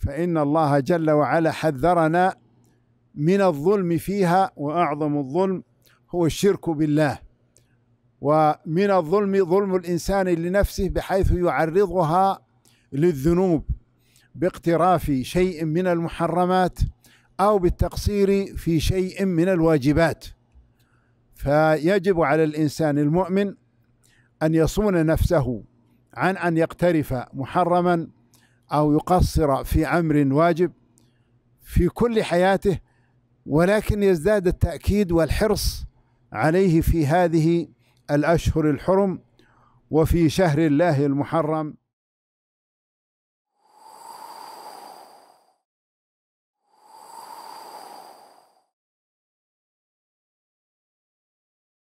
فإن الله جل وعلا حذرنا من الظلم فيها وأعظم الظلم هو الشرك بالله ومن الظلم ظلم الإنسان لنفسه بحيث يعرضها للذنوب باقتراف شيء من المحرمات أو بالتقصير في شيء من الواجبات فيجب على الإنسان المؤمن أن يصون نفسه عن أن يقترف محرما أو يقصر في أمر واجب في كل حياته ولكن يزداد التأكيد والحرص عليه في هذه الأشهر الحرم وفي شهر الله المحرم